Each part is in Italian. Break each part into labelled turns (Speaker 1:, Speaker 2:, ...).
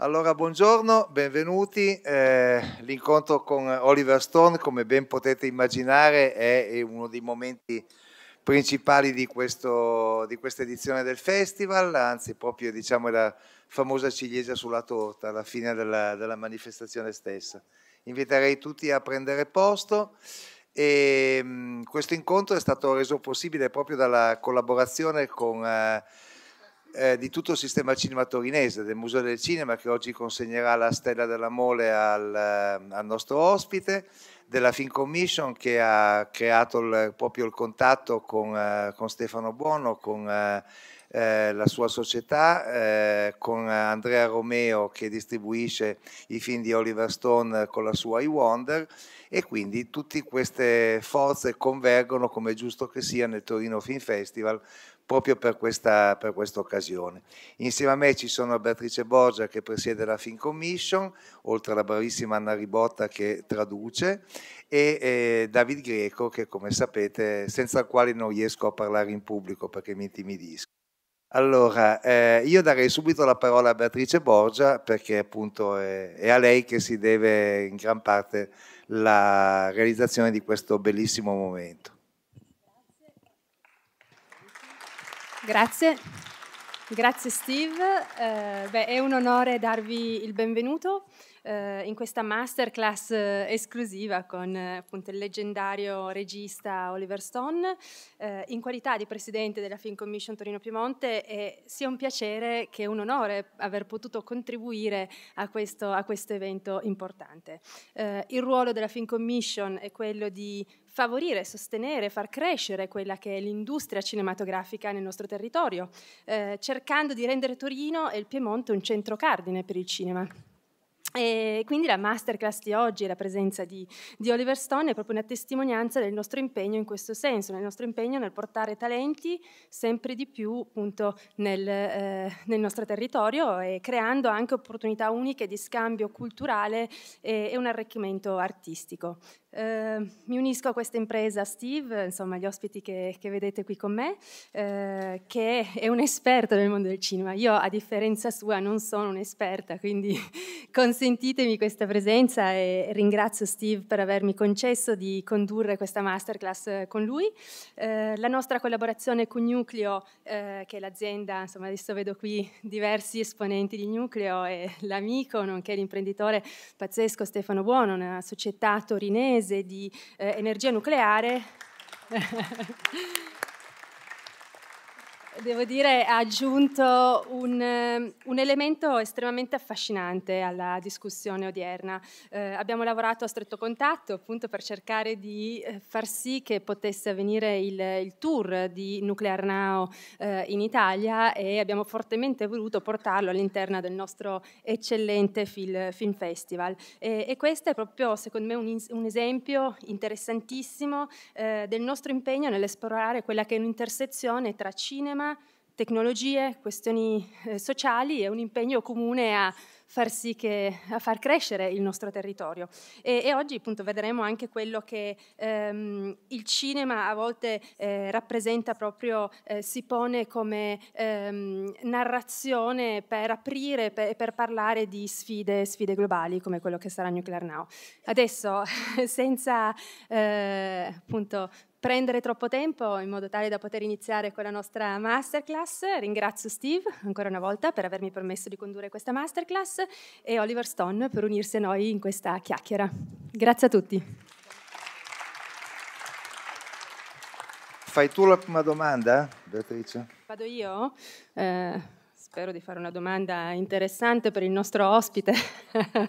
Speaker 1: Allora, buongiorno, benvenuti. Eh, l'incontro con Oliver Stone, come ben potete immaginare, è uno dei momenti principali di, questo, di questa edizione del festival, anzi proprio diciamo, la famosa ciliegia sulla torta alla fine della, della manifestazione stessa. Inviterei tutti a prendere posto. E, ehm, mh, questo incontro è stato reso possibile proprio dalla collaborazione con... Eh, eh, di tutto il sistema cinematorinese, del Museo del Cinema che oggi consegnerà la Stella della Mole al, eh, al nostro ospite, della Film Commission che ha creato il, proprio il contatto con, eh, con Stefano Buono, con eh, eh la sua società, eh, con Andrea Romeo che distribuisce i film di Oliver Stone con la sua I Wonder e quindi tutte queste forze convergono come è giusto che sia nel Torino Film Festival proprio per questa, per questa, occasione. Insieme a me ci sono Beatrice Borgia che presiede la Fin Commission, oltre alla bravissima Anna Ribotta che traduce, e eh, David Greco che come sapete, senza il quale non riesco a parlare in pubblico perché mi intimidisco. Allora, eh, io darei subito la parola a Beatrice Borgia perché appunto è, è a lei che si deve in gran parte la realizzazione di questo bellissimo momento.
Speaker 2: Grazie. Grazie Steve, eh, beh, è un onore darvi il benvenuto eh, in questa masterclass eh, esclusiva con eh, appunto il leggendario regista Oliver Stone eh, in qualità di presidente della Film Commission Torino Piemonte e sia un piacere che un onore aver potuto contribuire a questo, a questo evento importante. Eh, il ruolo della Film Commission è quello di favorire, sostenere, far crescere quella che è l'industria cinematografica nel nostro territorio, eh, cercando di rendere Torino e il Piemonte un centro cardine per il cinema. E quindi la masterclass di oggi e la presenza di, di, Oliver Stone è proprio una testimonianza del nostro impegno in questo senso, del nostro impegno nel portare talenti sempre di più appunto, nel, eh, nel, nostro territorio e creando anche opportunità uniche di scambio culturale e, e un arricchimento artistico. Ehm, mi unisco a questa impresa Steve, insomma gli ospiti che, che vedete qui con me, eh, che è un esperto nel mondo del cinema. Io a differenza sua non sono un'esperta, quindi consentitemi questa presenza e ringrazio Steve per avermi concesso di condurre questa masterclass con lui. Eh, la nostra collaborazione con Nucleo, eh, che è l'azienda, insomma adesso vedo qui diversi esponenti di Nucleo e l'amico, nonché l'imprenditore pazzesco Stefano Buono, una società torinese mese di eh, energia nucleare devo dire, ha aggiunto un, eh, un, elemento estremamente affascinante alla discussione odierna. Eh, abbiamo lavorato a stretto contatto appunto per cercare di eh, far sì che potesse avvenire il, il tour di Nuclear Now eh, in Italia e abbiamo fortemente voluto portarlo all'interno del nostro eccellente Film, film Festival. E, e, questo è proprio, secondo me, un, un esempio interessantissimo eh, del nostro impegno nell'esplorare quella che è un'intersezione tra cinema clima, tecnologie, questioni eh, sociali e un impegno comune a far sì che, a far crescere il nostro territorio. E, e oggi appunto vedremo anche quello che ehm, il cinema a volte eh, rappresenta proprio, eh, si pone come ehm, narrazione per aprire, per, per parlare di sfide, sfide, globali come quello che sarà Nuclear Now. Adesso senza eh, appunto prendere troppo tempo in modo tale da poter iniziare con la nostra masterclass. Ringrazio Steve ancora una volta per avermi permesso di condurre questa masterclass e Oliver Stone per unirsi a noi in questa chiacchiera. Grazie a tutti.
Speaker 1: Fai tu la prima domanda, Beatrice?
Speaker 2: Vado io? Eh, spero di fare una domanda interessante per il nostro ospite.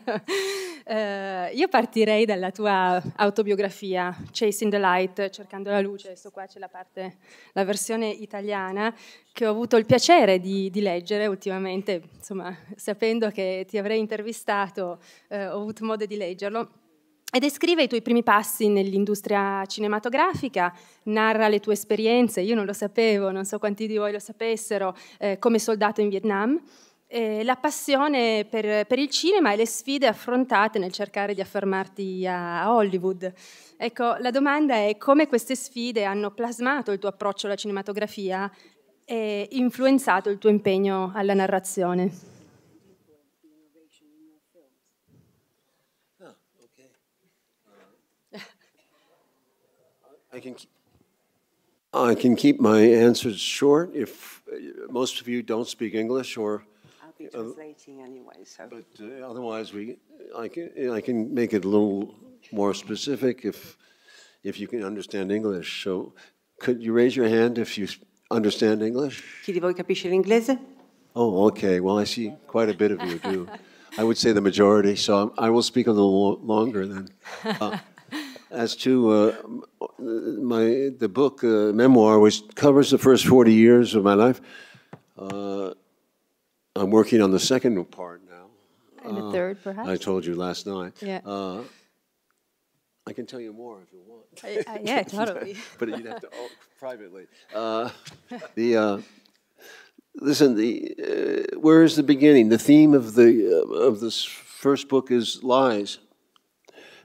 Speaker 2: Eh, io partirei dalla tua autobiografia, Chasing the Light, cercando la luce, adesso qua c'è la parte, la versione italiana, che ho avuto il piacere di, di leggere ultimamente, insomma, sapendo che ti avrei intervistato, eh, ho avuto modo di leggerlo. E descrive i tuoi primi passi nell'industria cinematografica, narra le tue esperienze, io non lo sapevo, non so quanti di voi lo sapessero, eh, come soldato in Vietnam, eh, la passione per, per, il cinema e le sfide affrontate nel cercare di affermarti a, Hollywood. Ecco, la domanda è come queste sfide hanno plasmato il tuo approccio alla cinematografia e influenzato il tuo impegno alla narrazione.
Speaker 3: Oh, okay. uh, I can keep, I can keep my answers short if uh, most of you don't speak English or Uh, translating anyway. So. But uh, otherwise, we, I can, I can make it a little more specific if, if you can understand English. So, could you raise your hand if you understand English?
Speaker 4: Chi di voi capisce l'inglese?
Speaker 3: Oh, okay. Well, I see quite a bit of you do. I would say the majority. So i I will speak a little longer then. Uh, as to uh, my the book uh, memoir, which covers the first forty years of my life, uh, I'm working on the second part now.
Speaker 2: And uh, the third, uh, perhaps.
Speaker 3: I told you last night. Yeah. Uh, I can tell you more if you want. I, I, yeah, totally. but you'd have to oh, privately. Uh, the uh, listen. The uh, where is the beginning? The theme of the of this first book is lies.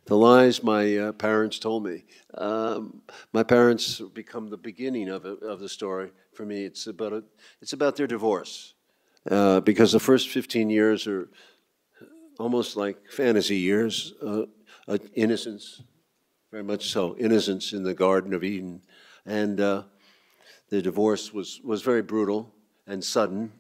Speaker 3: The lies my parents told me. Um, my parents become the beginning of it, of the story for me. It's about a, it's about their divorce uh, because the first 15 years are almost like fantasy years, uh, uh, innocence, very much so, innocence in the Garden of Eden. And uh, the divorce was, was very brutal and sudden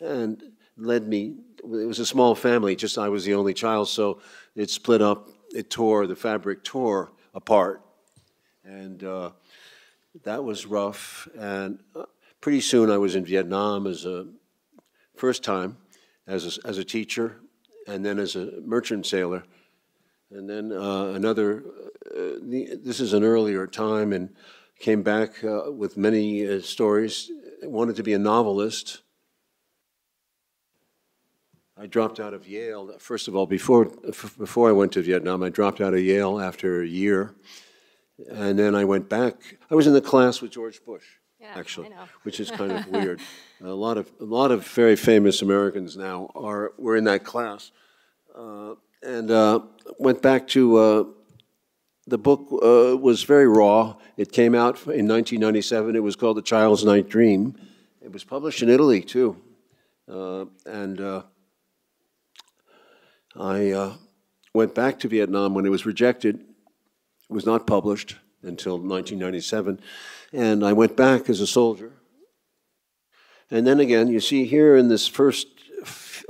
Speaker 3: and led me, it was a small family, just I was the only child, so it split up, it tore, the fabric tore apart. And uh, that was rough. And pretty soon I was in Vietnam as a first time as a, as a teacher and then as a merchant sailor. And then uh, another, uh, the, this is an earlier time, and came back uh, with many uh, stories. Wanted to be a novelist. I dropped out of Yale. First of all, before, before I went to Vietnam, I dropped out of Yale after a year. And then I went back. I was in the class with George Bush yeah, actually, which is kind of weird. A lot of a lot of very famous Americans now are were in that class, uh, and uh, went back to. Uh, the book uh, was very raw. It came out in 1997. It was called The Child's Night Dream. It was published in Italy, too. Uh, and uh, I went back to Vietnam when it was rejected. It was not published until 1997. And I went back as a soldier. And then again, you see here in this first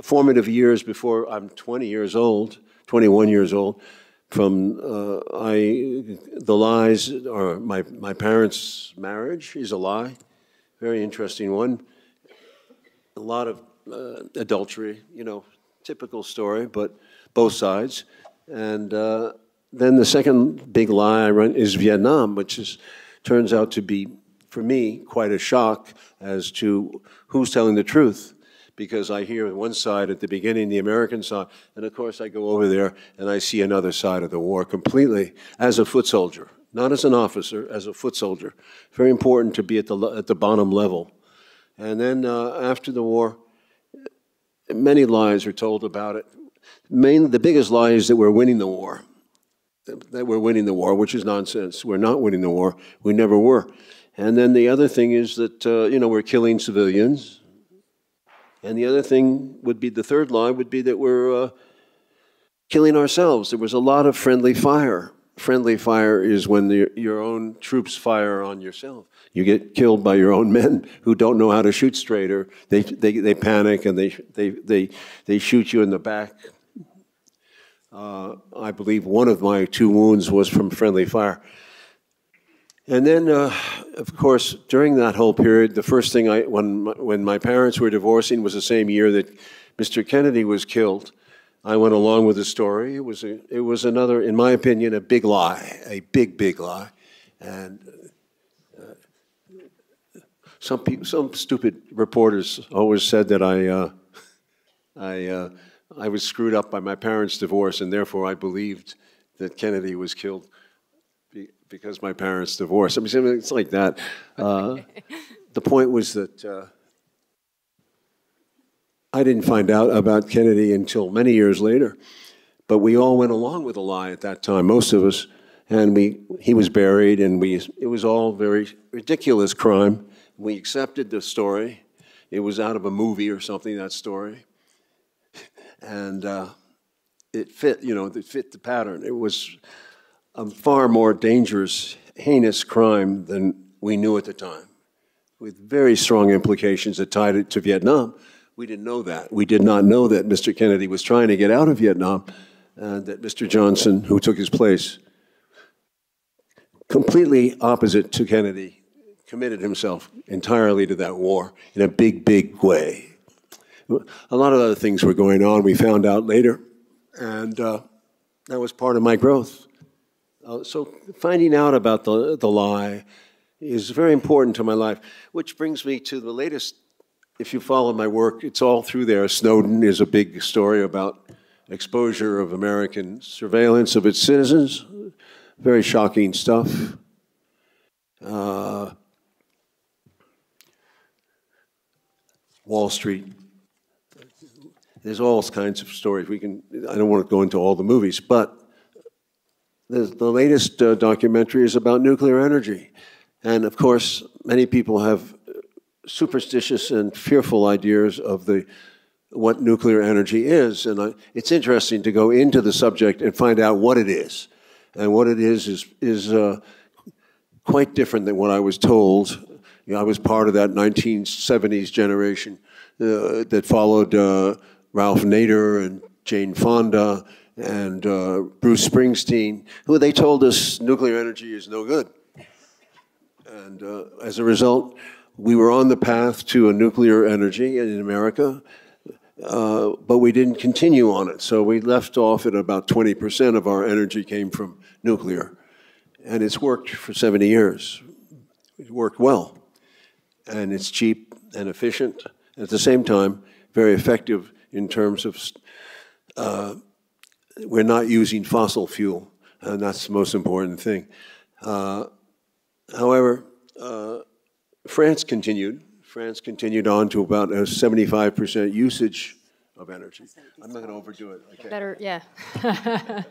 Speaker 3: formative years before I'm 20 years old, 21 years old, from uh, I, the lies or my, my parents' marriage is a lie, very interesting one. A lot of uh, adultery, you know, typical story, but both sides. And uh, then the second big lie I run is Vietnam, which is turns out to be, for me, quite a shock as to who's telling the truth. Because I hear one side at the beginning, the American side, and of course I go over there and I see another side of the war completely as a foot soldier, not as an officer, as a foot soldier. Very important to be at the, at the bottom level. And then uh, after the war, many lies are told about it. Mainly the biggest lie is that we're winning the war that we're winning the war, which is nonsense. We're not winning the war. We never were. And then the other thing is that, uh, you know, we're killing civilians. And the other thing would be the third lie would be that we're uh, killing ourselves. There was a lot of friendly fire. Friendly fire is when the, your own troops fire on yourself. You get killed by your own men who don't know how to shoot straight, or they, they, they panic and they, they, they, they shoot you in the back uh, I believe one of my two wounds was from friendly fire. And then, uh, of course, during that whole period, the first thing I, when my, when my parents were divorcing was the same year that Mr. Kennedy was killed. I went along with the story. It was, a, it was another, in my opinion, a big lie, a big, big lie. And uh, some, people, some stupid reporters always said that I, uh, I uh, I was screwed up by my parents' divorce, and therefore I believed that Kennedy was killed be, because my parents divorced. I mean, it's like that. Uh, the point was that uh, I didn't find out about Kennedy until many years later, but we all went along with the lie at that time, most of us, and we he was buried, and we it was all very ridiculous crime. We accepted the story. It was out of a movie or something, that story and uh, it fit. You know, it fit the pattern. It was a far more dangerous, heinous crime than we knew at the time, with very strong implications that tied it to Vietnam. We didn't know that. We did not know that Mr. Kennedy was trying to get out of Vietnam, and uh, that Mr. Johnson, who took his place, completely opposite to Kennedy, committed himself entirely to that war in a big, big way a lot of other things were going on, we found out later. And uh, that was part of my growth. Uh, so finding out about the, the lie is very important to my life, which brings me to the latest. If you follow my work, it's all through there. Snowden is a big story about exposure of American surveillance of its citizens. Very shocking stuff. Uh, Wall Street there's all kinds of stories. We can. I don't want to go into all the movies, but the, the latest uh, documentary is about nuclear energy, and of course, many people have superstitious and fearful ideas of the what nuclear energy is, and I, it's interesting to go into the subject and find out what it is, and what it is is is. Uh, quite different than what I was told. You know, I was part of that 1970s generation uh, that followed uh, Ralph Nader and Jane Fonda and uh, Bruce Springsteen, who they told us nuclear energy is no good. And uh, as a result, we were on the path to a nuclear energy in America, uh, but we didn't continue on it. So we left off at about 20% of our energy came from nuclear. And it's worked for 70 years. It worked well. And it's cheap and efficient. At the same time, very effective in terms of uh, we're not using fossil fuel, and that's the most important thing. Uh, however, uh, France continued. France continued on to about a 75% usage of energy. I'm not going to overdo it. Okay.
Speaker 4: Better, yeah.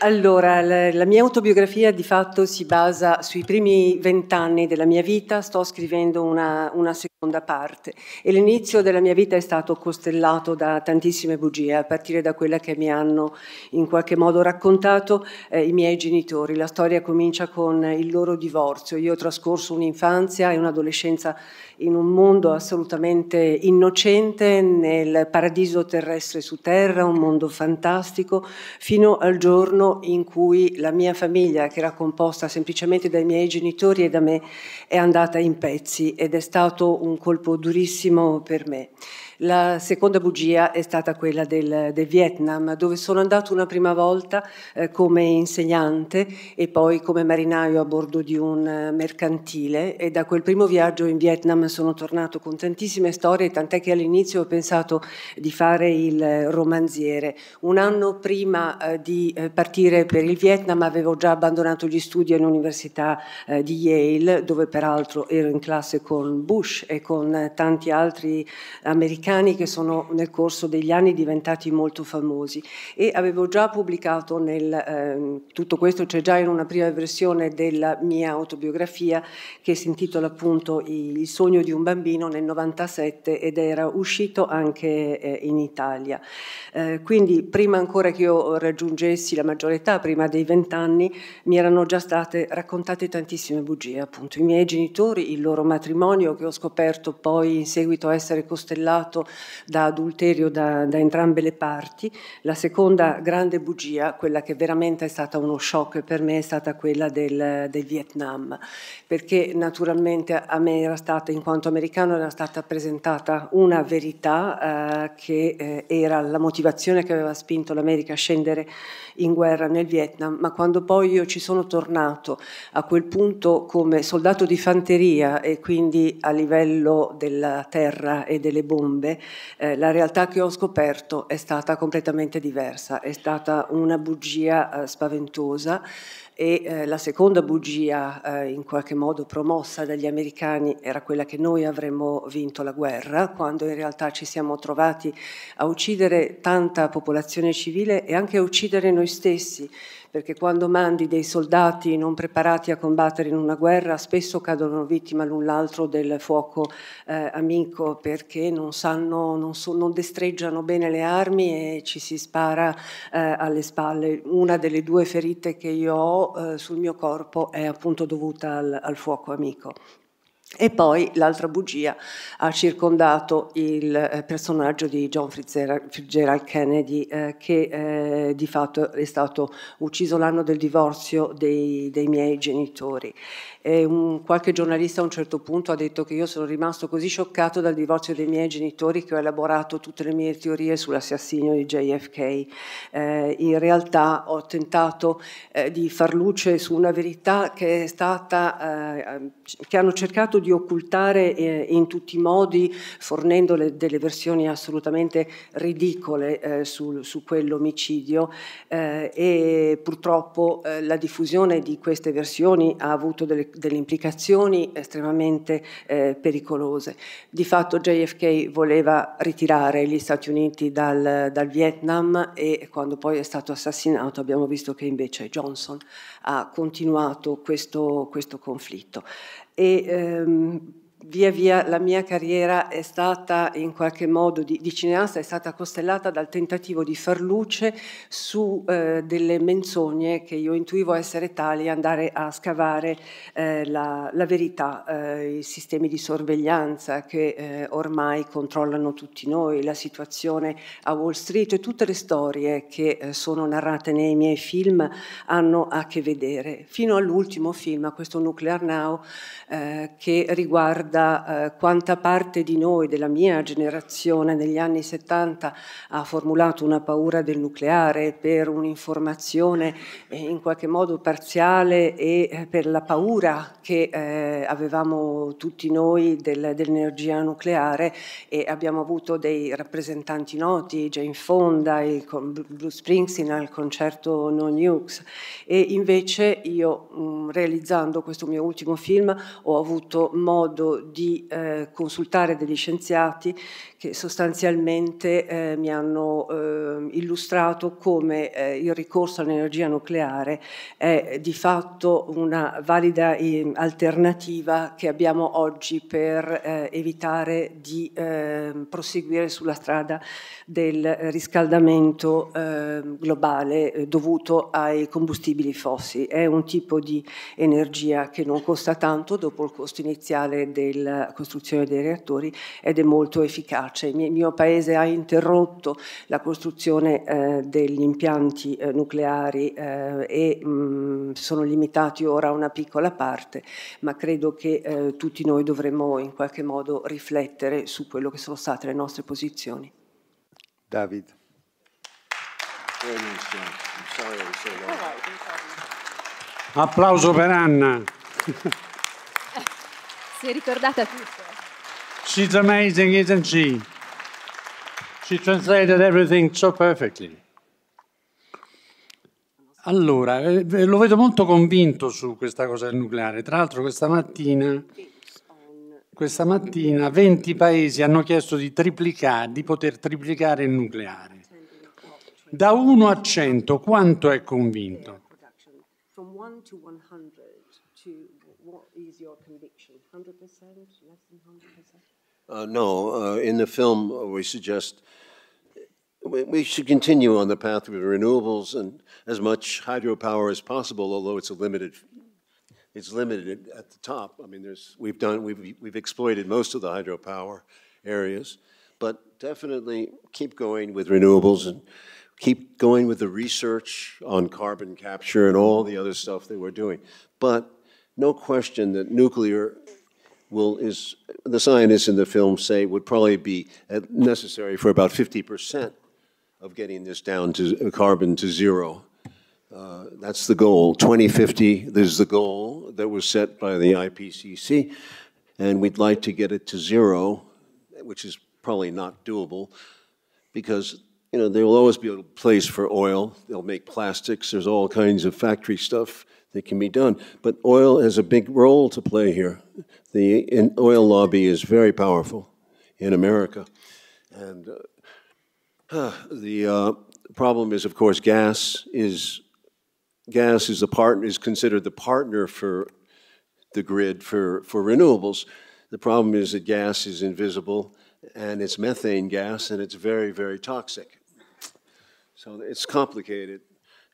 Speaker 4: Allora, la mia autobiografia di fatto si basa sui primi vent'anni della mia vita, sto scrivendo una, una seconda seconda parte e l'inizio della mia vita è stato costellato da tantissime bugie, a partire da quella che mi hanno in qualche modo raccontato eh, i miei genitori. La storia comincia con il loro divorzio. Io ho trascorso un'infanzia e un'adolescenza in un mondo assolutamente innocente, nel paradiso terrestre su terra, un mondo fantastico, fino al giorno in cui la mia famiglia, che era composta semplicemente dai miei genitori e da me, è andata in pezzi ed è stato un colpo durissimo per me. La seconda bugia è stata quella del, del Vietnam, dove sono andato una prima volta eh, come insegnante e poi come marinaio a bordo di un eh, mercantile e da quel primo viaggio in Vietnam sono tornato con tantissime storie, tant'è che all'inizio ho pensato di fare il eh, romanziere. Un anno prima eh, di eh, partire per il Vietnam avevo già abbandonato gli studi all'Università eh, di Yale, dove peraltro ero in classe con Bush e con tanti altri americani americani che sono nel corso degli anni diventati molto famosi e avevo già pubblicato nel, eh, tutto questo c'è cioè già in una prima versione della mia autobiografia che si intitola appunto Il sogno di un bambino nel 97 ed era uscito anche eh, in Italia. Eh, quindi prima ancora che io raggiungessi la maggiore età, prima dei vent'anni, mi erano già state raccontate tantissime bugie, appunto i miei genitori, il loro matrimonio che ho scoperto poi in seguito a essere costellato accusato da adulterio da, da entrambe le parti. La seconda grande bugia, quella che veramente è stata uno shock per me, è stata quella del, del Vietnam, perché naturalmente a me era stata, in quanto americano, era stata presentata una verità eh, che eh, era la motivazione che aveva spinto l'America a scendere in guerra nel Vietnam, ma quando poi io ci sono tornato a quel punto come soldato di fanteria e quindi a livello della terra e delle bombe, eh, la realtà che ho scoperto è stata completamente diversa, è stata una bugia eh, spaventosa e eh, la seconda bugia eh, in qualche modo promossa dagli americani era quella che noi avremmo vinto la guerra, quando in realtà ci siamo trovati a uccidere tanta popolazione civile e anche a uccidere noi stessi, perché quando mandi dei soldati non preparati a combattere in una guerra spesso cadono vittima l'un l'altro del fuoco eh, amico perché non sanno, non, so, non, destreggiano bene le armi e ci si spara eh, alle spalle. Una delle due ferite che io ho eh, sul mio corpo è appunto dovuta al, al fuoco amico. E poi l'altra bugia ha circondato il eh, personaggio di John Fitzgerald Kennedy eh, che eh, di fatto è stato ucciso l'anno del divorzio dei, dei miei genitori. E un, qualche giornalista a un certo punto ha detto che io sono rimasto così scioccato dal divorzio dei miei genitori che ho elaborato tutte le mie teorie sull'assassinio di JFK. Eh, in realtà ho tentato eh, di far luce su una verità che è stata, eh, che hanno cercato di occultare eh, in tutti i modi, fornendo le, delle versioni assolutamente ridicole eh, su, su quell'omicidio eh, e purtroppo la diffusione di queste versioni ha avuto delle delle implicazioni estremamente eh, pericolose. Di fatto JFK voleva ritirare gli Stati Uniti dal, dal, Vietnam e quando poi è stato assassinato abbiamo visto che invece Johnson ha continuato questo, questo conflitto. E, ehm, via via la mia carriera è stata in qualche modo di, di cineasta, è stata costellata dal tentativo di far luce su eh, delle menzogne che io intuivo essere tali, andare a scavare eh, la, la, verità, eh, i sistemi di sorveglianza che eh, ormai controllano tutti noi, la situazione a Wall Street e tutte le storie che eh, sono narrate nei miei film hanno a che vedere, fino all'ultimo film, a questo Nuclear Now, eh, che riguarda riguarda eh, quanta parte di noi, della mia generazione negli anni 70, ha formulato una paura del nucleare per un'informazione eh, in qualche modo parziale e eh, per la paura che eh, avevamo tutti noi del, dell'energia nucleare e abbiamo avuto dei rappresentanti noti, Jane Fonda, il, Bruce Springsteen al concerto No Nukes e invece io mh, mm, realizzando questo mio ultimo film ho avuto modo di eh, consultare degli scienziati che sostanzialmente eh, mi hanno eh, illustrato come eh, il ricorso all'energia nucleare è di fatto una valida ehm, alternativa che abbiamo oggi per eh, evitare di ehm, proseguire sulla strada del riscaldamento ehm, globale eh, dovuto ai combustibili fossili. È un tipo di energia che non costa tanto dopo il costo iniziale della costruzione dei reattori ed è molto efficace efficace. Il mio Paese ha interrotto la costruzione eh, degli impianti eh, nucleari eh, e mh, sono limitati ora a una piccola parte, ma credo che eh, tutti noi dovremmo in qualche modo riflettere su quello che sono state le nostre posizioni.
Speaker 1: David.
Speaker 5: Applauso per Anna.
Speaker 2: si è ricordata tutto.
Speaker 5: She's amazing, isn't she? She translated everything so perfectly. Allora, eh, eh, lo vedo molto convinto su questa cosa del nucleare. Tra l'altro questa mattina, questa mattina 20 paesi hanno chiesto di, triplicare, di poter triplicare il nucleare. Da 1 a 100 quanto è convinto?
Speaker 4: Da 1 a 100 qual è la your convinzione? 100%? Less than 100%?
Speaker 5: Uh, no,
Speaker 3: uh, in the film, uh, we suggest we, we should continue on the path of renewables and as much hydropower as possible, although it's a limited, it's limited at the top. I mean, there's, we've done, we've, we've exploited most of the hydropower areas, but definitely keep going with renewables and keep going with the research on carbon capture and all the other stuff that we're doing. But no question that nuclear will is the scientists in the film say would probably be uh, necessary for about 50% of getting this down to uh, carbon to zero. Uh, that's the goal. 2050 is the goal that was set by the IPCC, and we'd like to get it to zero, which is probably not doable because you know there will always be a place for oil. They'll make plastics. There's all kinds of factory stuff that can be done. But oil has a big role to play here. The oil lobby is very powerful in America. And uh, the uh, problem is, of course, gas is gas is the partner is considered the partner for the grid for, for renewables. The problem is that gas is invisible and it's methane gas and it's very, very toxic. So it's complicated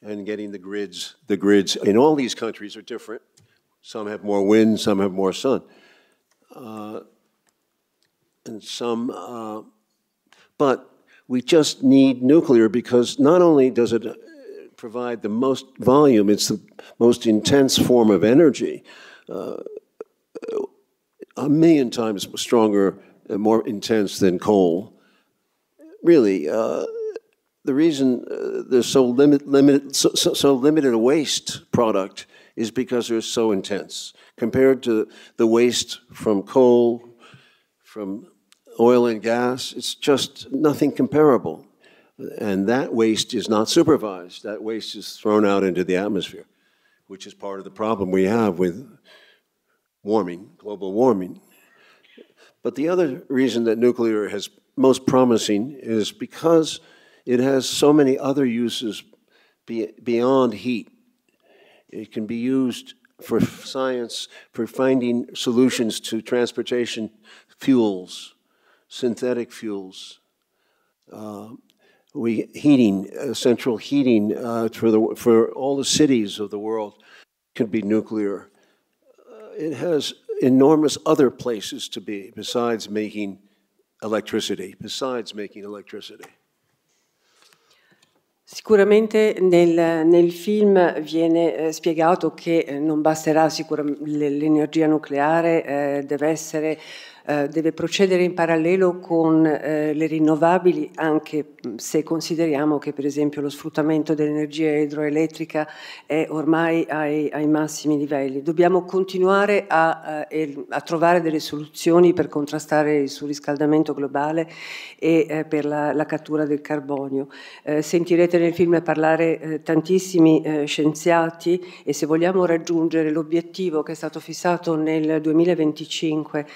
Speaker 3: and getting the grids. The grids in all these countries are different. Some have more wind, some have more sun, uh, and some. Uh, but we just need nuclear because not only does it uh, provide the most volume, it's the most intense form of energy, uh, a million times stronger and more intense than coal. Really uh, the reason uh, there's so, limit, so, so, so limited a waste product is because they're so intense compared to the waste from coal, from oil and gas. It's just nothing comparable. And that waste is not supervised. That waste is thrown out into the atmosphere, which is part of the problem we have with warming, global warming. But the other reason that nuclear is most promising is because it has so many other uses beyond heat. It can be used for science, for finding solutions to transportation fuels, synthetic fuels. Uh, we heating, uh, central heating uh, for, the, for all the cities of the world can be nuclear. Uh, it has enormous other places to be besides making electricity, besides making electricity.
Speaker 4: Sicuramente nel, nel, film viene eh, spiegato che eh, non basterà l'energia nucleare, eh, deve essere eh, deve procedere in parallelo con eh, le rinnovabili, anche se consideriamo che per esempio lo sfruttamento dell'energia idroelettrica è ormai ai, ai massimi livelli. Dobbiamo continuare a, eh, a, trovare delle soluzioni per contrastare il surriscaldamento globale e eh, per la, la, cattura del carbonio. sentirete nel film parlare tantissimi scienziati e se vogliamo raggiungere l'obiettivo che è stato fissato nel 2025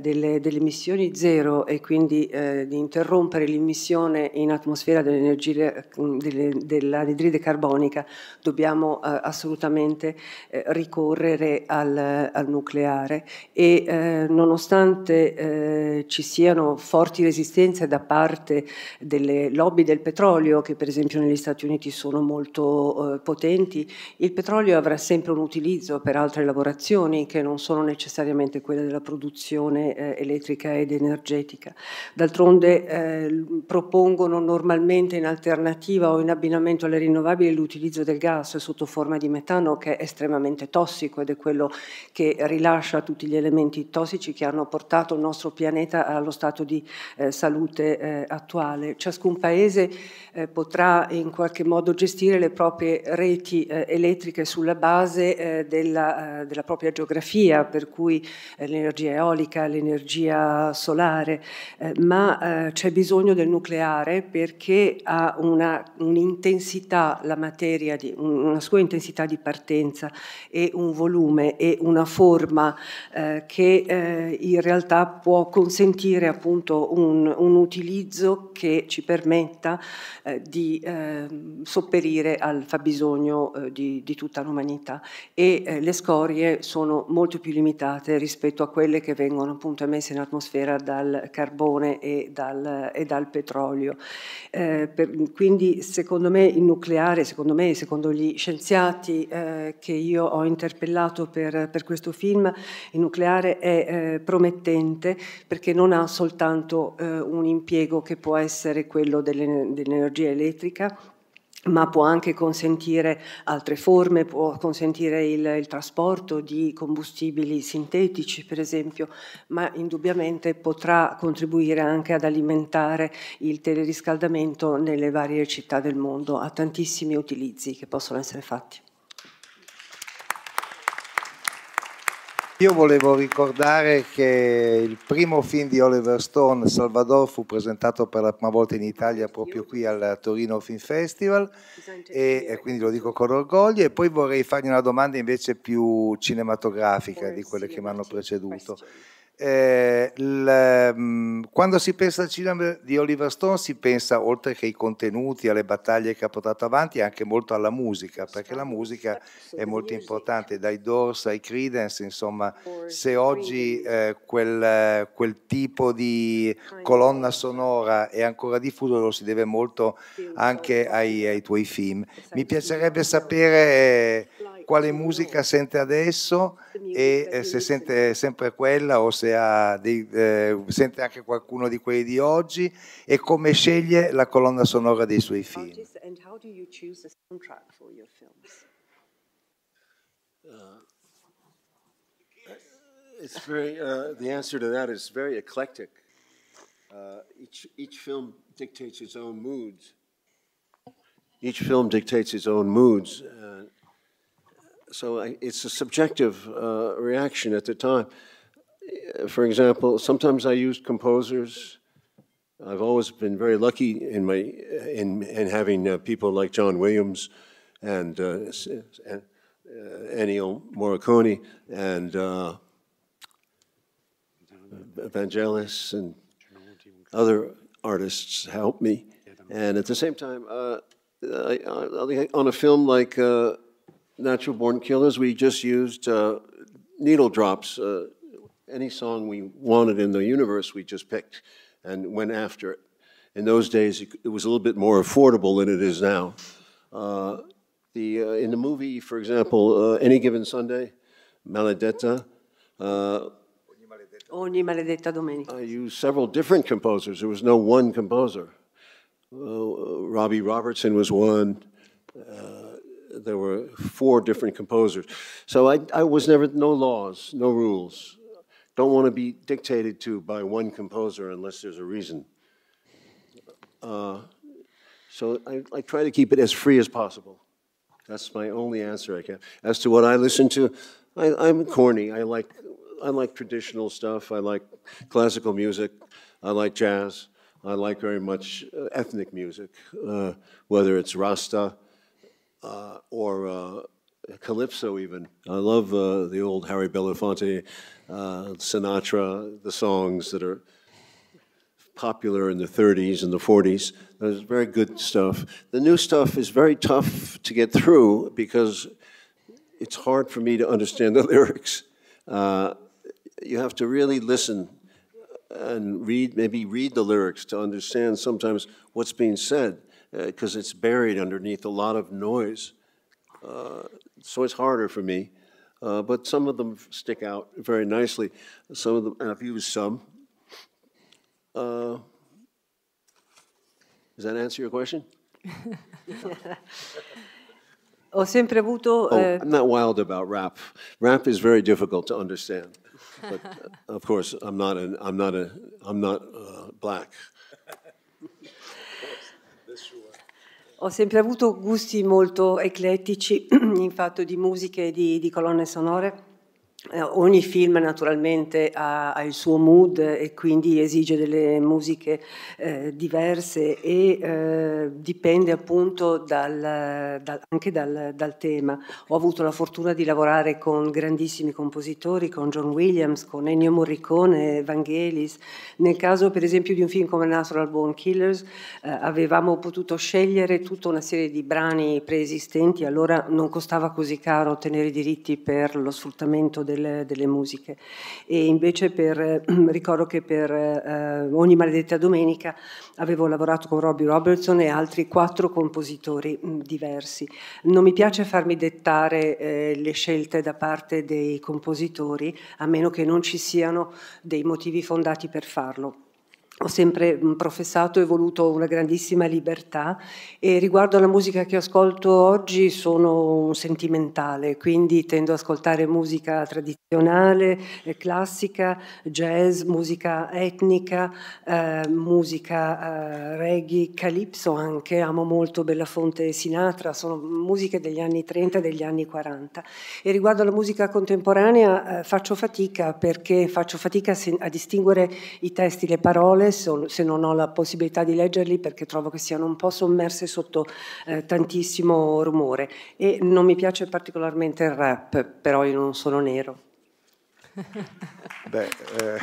Speaker 4: delle, delle, emissioni zero e quindi eh, di interrompere l'emissione in atmosfera mm, dell'anidride carbonica, dobbiamo eh, assolutamente eh, ricorrere al, al, nucleare e eh, nonostante eh, ci siano forti resistenze da parte delle lobby del petrolio, che per esempio negli Stati Uniti sono molto potenti, il petrolio avrà sempre un utilizzo per altre lavorazioni che non sono necessariamente quelle della produzione produzione eh, elettrica ed energetica. D'altronde eh, propongono normalmente in alternativa o in abbinamento alle rinnovabili l'utilizzo del gas sotto forma di metano che è estremamente tossico ed è quello che rilascia tutti gli elementi tossici che hanno portato il nostro pianeta allo stato di eh, salute attuale. Ciascun paese potrà in qualche modo gestire le proprie reti elettriche sulla base della, della propria geografia, per cui l'energia eolica, l'energia all'energia solare, eh, ma eh, c'è bisogno del nucleare perché ha una, un'intensità, la materia, di, una sua intensità di partenza e un volume e una forma eh, che eh, in realtà può consentire appunto un, un utilizzo che ci permetta eh, di ehm, sopperire al fabbisogno eh, di, di, tutta l'umanità e le scorie sono molto più limitate rispetto a quelle che vengono appunto appunto emesse in atmosfera dal carbone e dal, e dal petrolio. Eh, per, quindi secondo me il nucleare, secondo me, secondo gli scienziati eh, che io ho interpellato per, per, questo film, il nucleare è eh, promettente perché non ha soltanto eh, un impiego che può essere quello dell'energia elettrica, ma può anche consentire altre forme, può consentire il, il, trasporto di combustibili sintetici, per esempio, ma indubbiamente potrà contribuire anche ad alimentare il teleriscaldamento nelle varie città del mondo, ha tantissimi
Speaker 1: utilizzi che possono essere fatti. Io volevo ricordare che il primo film di Oliver Stone, Salvador, fu presentato per la prima volta in Italia proprio qui al Torino Film Festival e, e eh. quindi lo dico con orgoglio e poi vorrei fargli una domanda invece più cinematografica di quelle che mi hanno preceduto. Eh, il, ehm, quando si pensa al cinema di Oliver Stone si pensa oltre che ai contenuti, alle battaglie che ha portato avanti anche molto alla musica perché la musica è molto importante dai Doors ai Credence insomma se oggi eh, quel, quel, tipo di colonna sonora è ancora diffuso lo si deve molto anche certo. ai, ai tuoi film mi piacerebbe sapere eh, quale musica sente adesso e eh, se sente sempre quella o se dei, eh, sente anche qualcuno di quelli di oggi e come sceglie la colonna sonora dei suoi film.
Speaker 4: Uh,
Speaker 3: it's very, uh, the answer to that is very eclectic. Uh, each, each film dictates its own moods. Each film dictates its own moods. Uh, so I, it's a subjective uh, reaction at the time. For example, sometimes I used composers. I've always been very lucky in my in in having uh, people like John Williams and uh, and uh, Ennio Morricone and uh, Vangelis and other artists help me. And at the same time, uh, I, I, on a film like natural born killers, we just used uh, needle drops. Uh, any song we wanted in the universe, we just picked and went after it. In those days, it was a little bit more affordable than it is now. Uh, the, uh, in the movie, for example, uh, Any Given Sunday, Maledetta, uh,
Speaker 4: Ogni Maledetta Domenica.
Speaker 3: I used several different composers. There was no one composer. Robbie Robertson was one. Uh, there were four different composers. So I, I was never, no laws, no rules. Don't want to be dictated to by one composer unless there's a reason. Uh, so I, I try to keep it as free as possible. That's my only answer I can. As to what I listen to, I, am corny. I like, I like traditional stuff. I like classical music. I like jazz. I like very much uh, ethnic music, uh, whether it's Rasta uh, or uh, calypso even. I love uh, the old Harry Belafonte, uh, Sinatra, the songs that are popular in the 30s and the 40s. That's very good stuff. The new stuff is very tough to get through because it's hard for me to understand the lyrics. Uh, you have to really listen and read, maybe read the lyrics to understand sometimes what's being said because it's buried underneath a lot of noise. Uh, so it's harder for me. Uh, but some of them stick out very nicely. Some of them, and I've used some. Uh, does that answer your question?
Speaker 4: Ho sempre avuto. Oh, eh,
Speaker 3: I'm not wild about rap. Rap is very difficult to understand. But of course, I'm not an, I'm not a, I'm not uh, black.
Speaker 4: Ho sempre avuto gusti molto eclettici in fatto di musiche e di, di colonne sonore eh, ogni film naturalmente ha, ha, il suo mood e quindi esige delle musiche eh, diverse e eh, dipende appunto dal, dal, anche dal, dal, tema. Ho avuto la fortuna di lavorare con grandissimi compositori, con John Williams, con Ennio Morricone, Vangelis. Nel caso per esempio di un film come Natural Bone Killers eh, avevamo potuto scegliere tutta una serie di brani preesistenti, allora non costava così caro ottenere i diritti per lo sfruttamento del delle, delle musiche. E invece per, ricordo che per eh, ogni maledetta domenica avevo lavorato con Robbie Robertson e altri quattro compositori mh, mm, diversi. Non mi piace farmi dettare eh, le scelte da parte dei compositori, a meno che non ci siano dei motivi fondati per farlo ho sempre professato e voluto una grandissima libertà e riguardo alla musica che ascolto oggi sono sentimentale, quindi tendo ad ascoltare musica tradizionale, eh, classica, jazz, musica etnica, eh, musica eh, reggae, calypso anche, amo molto Bellafonte e Sinatra, sono musiche degli anni 30 e degli anni 40. E riguardo alla musica contemporanea eh, faccio fatica perché faccio fatica a distinguere i testi, le parole, persone, se non ho la possibilità di leggerli perché trovo che siano un po' sommerse sotto eh, tantissimo rumore e non mi piace particolarmente il rap, però io non sono nero.
Speaker 1: Beh, eh,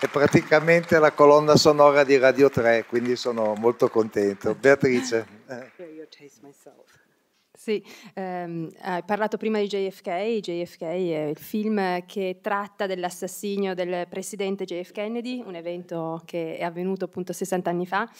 Speaker 1: è praticamente la colonna sonora di Radio 3, quindi sono molto contento. Beatrice.
Speaker 4: Eh.
Speaker 2: Sì, ehm, hai parlato prima di JFK, JFK è il film che tratta dell'assassinio del presidente JFK Kennedy, un evento che è avvenuto appunto 60 anni fa.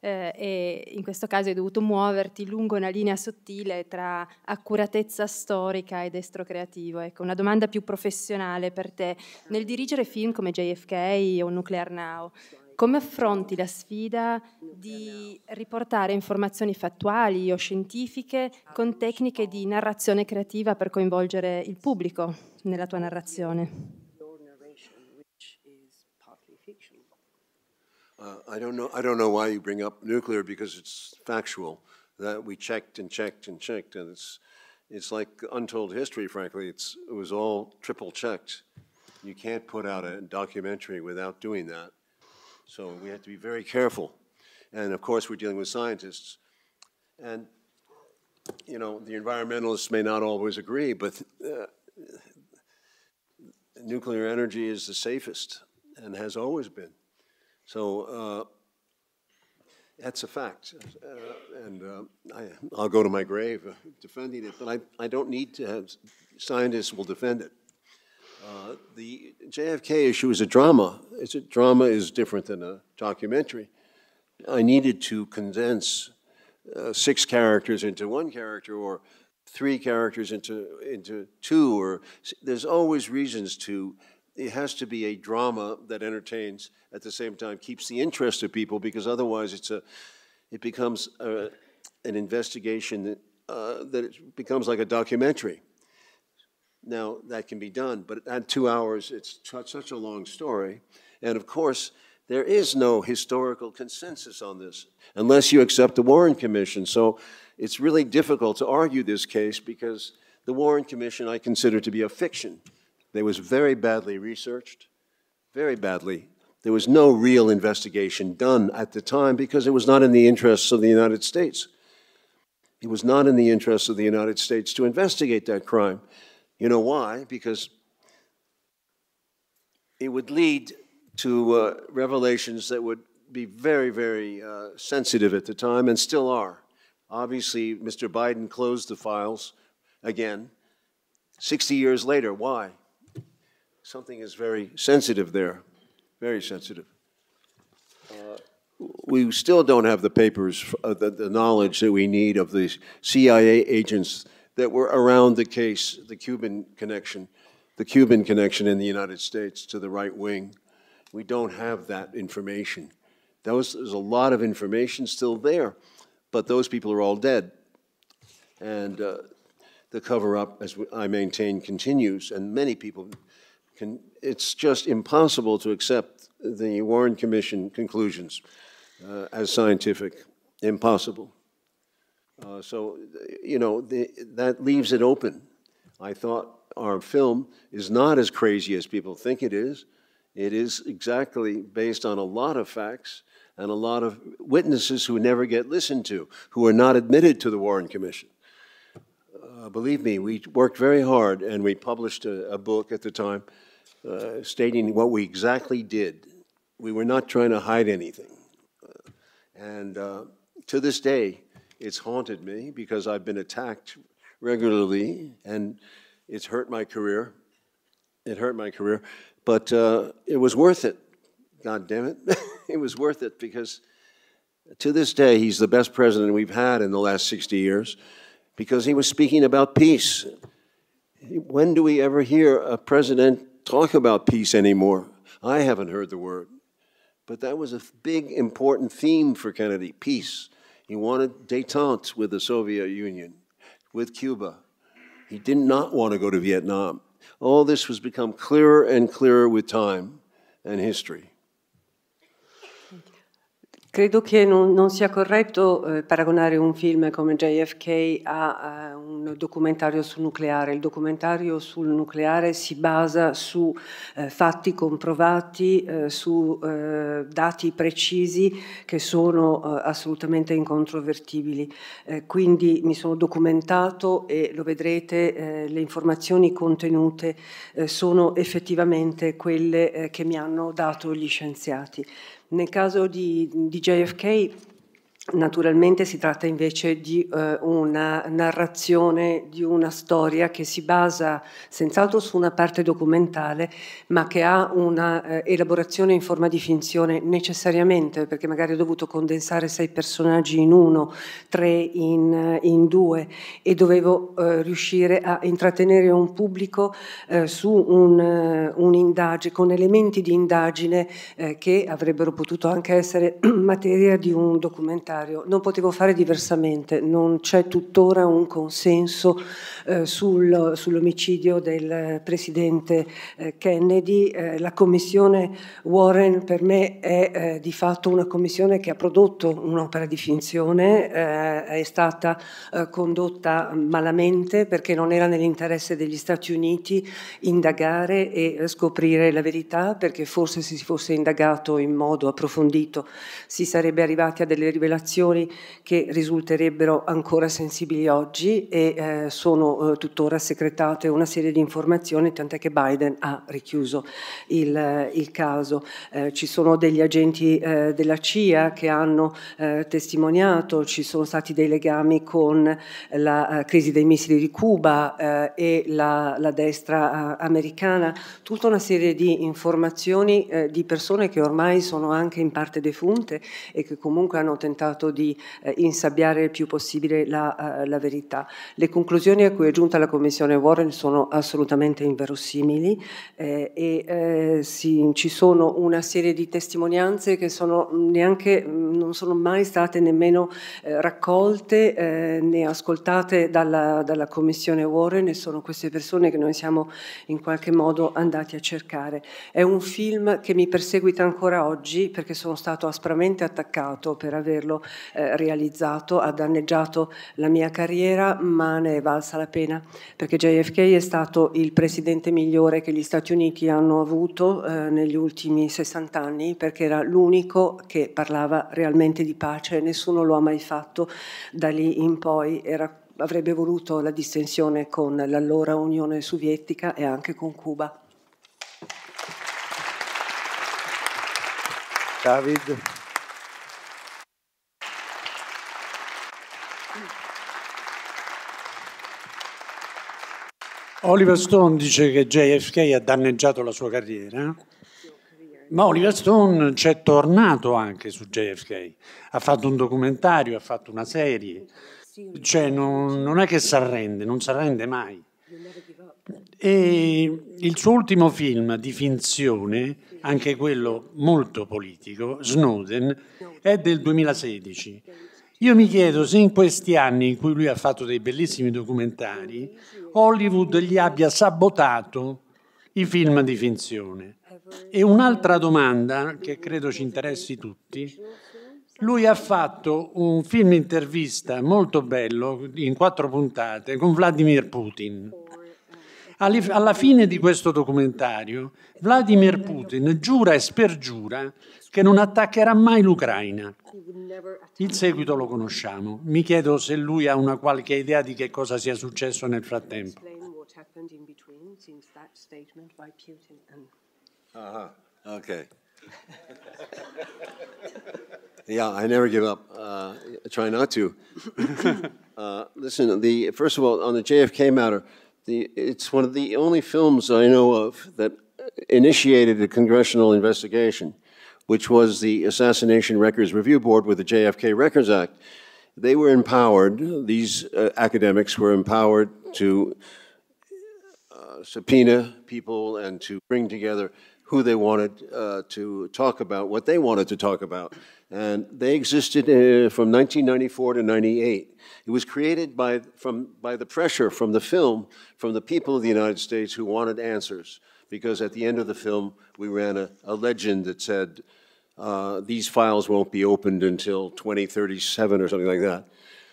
Speaker 2: Eh, e in questo caso hai dovuto muoverti lungo una linea sottile tra accuratezza storica e destro creativo. Ecco, una domanda più professionale per te. Nel dirigere film come JFK o Nuclear Now, come affronti la sfida
Speaker 4: di
Speaker 2: riportare informazioni fattuali o scientifiche con tecniche di narrazione creativa per coinvolgere il pubblico nella tua narrazione?
Speaker 3: Uh, I don't know. I don't know why you bring up nuclear because it's factual. That we checked and checked and checked, and it's it's like untold history. Frankly, it's it was all triple checked. You can't put out a documentary without doing that. So we have to be very careful. And of course, we're dealing with scientists. And, you know, the environmentalists may not always agree, but uh, nuclear energy is the safest and has always been. So uh, that's a fact. Uh, and uh, I, will go to my grave defending it, but I, I don't need to have, scientists will defend it. Uh, the JFK issue is a drama. It's a drama is different than a documentary. I needed to condense uh, six characters into one character, or three characters into into two. Or there's always reasons to. It has to be a drama that entertains at the same time keeps the interest of people because otherwise it's a it becomes a, uh, an investigation that, uh, that becomes like a documentary. Now, that can be done, but at two hours, it's such a long story. And of course, there is no historical consensus on this unless you accept the Warren Commission. So it's really difficult to argue this case because the Warren Commission I consider to be a fiction. They was very badly researched, very badly. There was no real investigation done at the time because it was not in the interests of the United States. It was not in the interests of the United States to investigate that crime. You know why? Because it would lead to uh, revelations that would be very, very uh, sensitive at the time and still are. Obviously, Mr. Biden closed the files again 60 years later. Why? Something is very sensitive there, very sensitive. Uh, we still don't have the papers, uh, the, the knowledge that we need of the CIA agents that were around the case, the Cuban connection, the Cuban connection in the United States to the right wing. We don't have that information. That was, there's a lot of information still there, but those people are all dead. And uh, the cover up, as I maintain, continues, and many people can. It's just impossible to accept the Warren Commission conclusions uh, as scientific. Impossible. Uh, so, you know, the, that leaves it open. I thought our film is not as crazy as people think it is. It is exactly based on a lot of facts and a lot of witnesses who never get listened to, who are not admitted to the Warren Commission. Uh, believe me, we worked very hard and we published a, a book at the time uh, stating what we exactly did. We were not trying to hide anything. Uh, and uh, to this day, it's haunted me because I've been attacked regularly and it's hurt my career. It hurt my career. But uh, it was worth it. God damn it. it was worth it because to this day, he's the best president we've had in the last 60 years because he was speaking about peace. When do we ever hear a president talk about peace anymore? I haven't heard the word. But that was a big, important theme for Kennedy peace. He wanted detente with the Soviet Union, with Cuba. He did not want to go to Vietnam. All this was become clearer and clearer with time and history.
Speaker 4: Credo che non, non sia corretto eh, paragonare un film come JFK a, a, un documentario sul nucleare. Il documentario sul nucleare si basa su eh, fatti comprovati, eh, su eh, dati precisi che sono eh, assolutamente incontrovertibili. Eh, quindi mi sono documentato e lo vedrete, le informazioni contenute sono effettivamente quelle che mi hanno dato gli scienziati. Nel caso di, di JFK Naturalmente si tratta invece di eh, una narrazione di una storia che si basa senz'altro su una parte documentale, ma che ha una eh, elaborazione in forma di finzione necessariamente, perché magari ho dovuto condensare sei personaggi in uno, tre in, eh, in due, e dovevo eh, riuscire a intrattenere un pubblico eh, su un, eh, un'indagine, con elementi di indagine che avrebbero potuto anche essere materia di un documentario contrario, non potevo fare diversamente, non c'è tuttora un consenso eh, sul, sull'omicidio del eh, presidente eh, Kennedy. Eh, la commissione Warren per me è eh, di fatto una commissione che ha prodotto un'opera di finzione, eh, è stata condotta malamente perché non era nell'interesse degli Stati Uniti indagare e scoprire la verità, perché forse se si fosse indagato in modo approfondito si sarebbe arrivati a delle rivelazioni generazioni che risulterebbero ancora sensibili oggi e eh, sono eh, tuttora secretate una serie di informazioni, tant'è che Biden ha richiuso il, eh, il caso. Eh, ci sono degli agenti eh, della CIA che hanno eh, testimoniato, ci sono stati dei legami con la crisi dei missili di Cuba e la, la destra americana, tutta una serie di informazioni di persone che ormai sono anche in parte defunte e che comunque hanno tentato cercato di eh, insabbiare il più possibile la, eh, la, verità. Le conclusioni a cui è giunta la Commissione Warren sono assolutamente inverosimili eh, e eh, sì, ci sono una serie di testimonianze che sono neanche, non sono mai state nemmeno raccolte né ascoltate dalla, dalla Commissione Warren e sono queste persone che noi siamo in qualche modo andati a cercare. È un film che mi perseguita ancora oggi perché sono stato aspramente attaccato per averlo eh, realizzato ha danneggiato la mia carriera, ma ne è valsa la pena, perché JFK è stato il presidente migliore che gli Stati Uniti hanno avuto eh, negli ultimi 60 anni, perché era l'unico che parlava realmente di pace, e nessuno lo ha mai fatto da lì in poi, era avrebbe voluto la distensione con l'allora Unione Sovietica e anche con Cuba.
Speaker 5: David. Oliver Stone dice che JFK ha danneggiato la sua carriera, ma Oliver Stone ci è tornato anche su JFK, ha fatto un documentario, ha fatto una serie, cioè non, non è che si arrende, non si arrende mai. E il suo ultimo film di finzione, anche quello molto politico, Snowden, è del 2016. Io mi chiedo se in questi anni in cui lui ha fatto dei bellissimi documentari Hollywood gli abbia sabotato i film di finzione. E un'altra domanda che credo ci interessi tutti, lui ha fatto un film intervista molto bello in quattro puntate con Vladimir Putin. Alla fine di questo documentario, Vladimir Putin giura e spergiura che non attaccherà mai l'Ucraina. Il seguito lo conosciamo. Mi chiedo se lui ha una qualche idea di che cosa sia successo nel frattempo. Uh-huh. Okay.
Speaker 3: yeah, I never give up. Uh, I try not to. uh, listen, the first of all, on the JFK matter, the, it's one of the only films I know of that initiated a congressional investigation. which was the Assassination Records Review Board with the JFK Records Act. They were empowered, these uh, academics were empowered to uh, subpoena people and to bring together who they wanted uh, to talk about, what they wanted to talk about. And they existed uh, from 1994 to 98. It was created by, from, by the pressure from the film, from the people of the United States who wanted answers because at the end of the film, we ran a, a legend that said, uh, these files won't be opened until 2037 or something like that.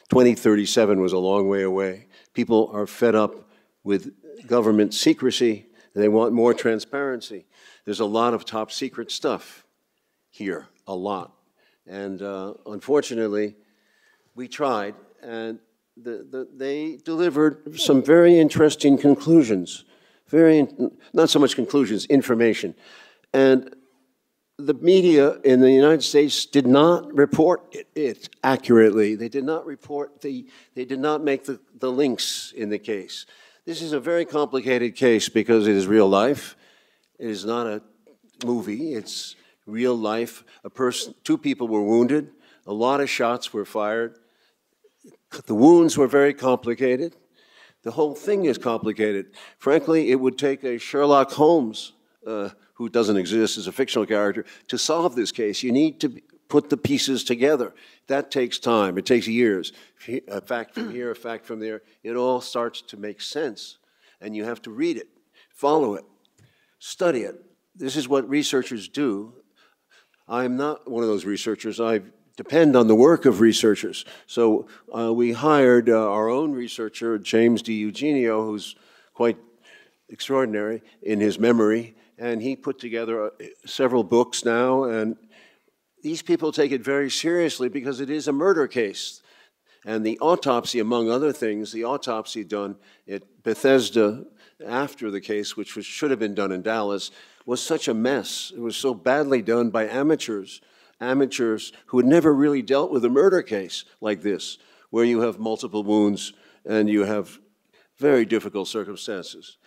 Speaker 3: 2037 was a long way away. People are fed up with government secrecy, and they want more transparency. There's a lot of top secret stuff here, a lot. And uh, unfortunately, we tried, and the, the, they delivered some very interesting conclusions very, not so much conclusions, information. And the media in the United States did not report it, it, accurately. They did not report the, they did not make the, the links in the case. This is a very complicated case because it is real life. It is not a movie, it's real life. A person, two people were wounded, a lot of shots were fired. The wounds were very complicated. The whole thing is complicated. Frankly, it would take a Sherlock Holmes, uh, who doesn't exist as a fictional character, to solve this case. You need to put the pieces together. That takes time, it takes years. A fact from here, a fact from there. It all starts to make sense, and you have to read it, follow it, study it. This is what researchers do. I'm not one of those researchers. I've depend on the work of researchers. So uh, we hired uh, our own researcher, James D. Eugenio, who's quite extraordinary in his memory, and he put together uh, several books now. And these people take it very seriously because it is a murder case. And the autopsy, among other things, the autopsy done at Bethesda after the case, which was, should have been done in Dallas, was such a mess. It was so badly done by amateurs amateurs who had never really dealt with a murder case like this, where you have multiple wounds and you have very difficult circumstances